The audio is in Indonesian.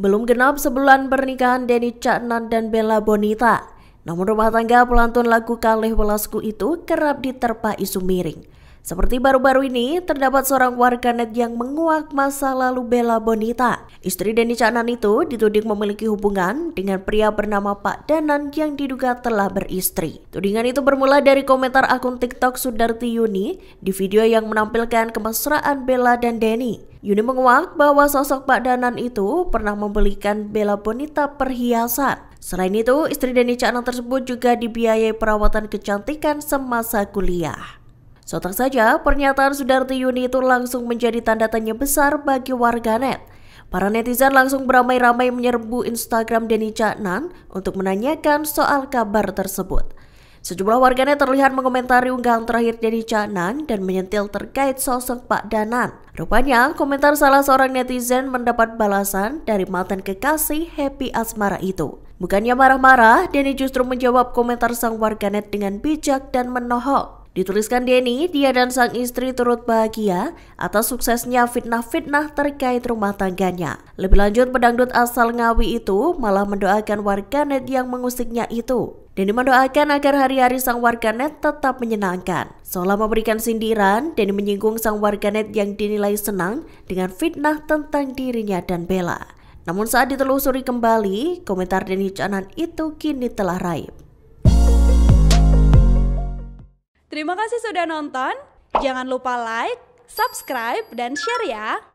Belum genap sebulan pernikahan Denny Caknan dan Bella Bonita. Namun rumah tangga pelantun lagu Kaleh Welasku itu kerap diterpa isu miring. Seperti baru-baru ini, terdapat seorang warganet yang menguak masa lalu Bella Bonita. Istri Denny Caknan itu dituding memiliki hubungan dengan pria bernama Pak Danan yang diduga telah beristri. Tudingan itu bermula dari komentar akun TikTok Sudarti Yuni di video yang menampilkan kemesraan Bella dan Denny. Yuni menguak bahwa sosok Pak Danan itu pernah membelikan Bella Bonita perhiasan. Selain itu, istri Denny Canang tersebut juga dibiayai perawatan kecantikan semasa kuliah. Sontak saja, pernyataan Sudarti Yuni itu langsung menjadi tanda tanya besar bagi warganet. Para netizen langsung beramai-ramai menyerbu Instagram Denny Caknan untuk menanyakan soal kabar tersebut. Sejumlah warganet terlihat mengomentari unggahan terakhir dari Canan dan menyentil terkait sosok Pak Danan. Rupanya, komentar salah seorang netizen mendapat balasan dari mantan kekasih Happy Asmara itu. Bukannya marah-marah, Denny justru menjawab komentar sang warganet dengan bijak dan menohok. Dituliskan Denny, dia dan sang istri turut bahagia atas suksesnya fitnah-fitnah terkait rumah tangganya. Lebih lanjut, pedangdut asal Ngawi itu malah mendoakan warganet yang mengusiknya itu. Denny mendoakan agar hari-hari sang warganet tetap menyenangkan. Seolah memberikan sindiran, Denny menyinggung sang warganet yang dinilai senang dengan fitnah tentang dirinya dan Bella. Namun saat ditelusuri kembali, komentar Denny Canan itu kini telah raib. Terima kasih sudah nonton. Jangan lupa like, subscribe, dan share ya.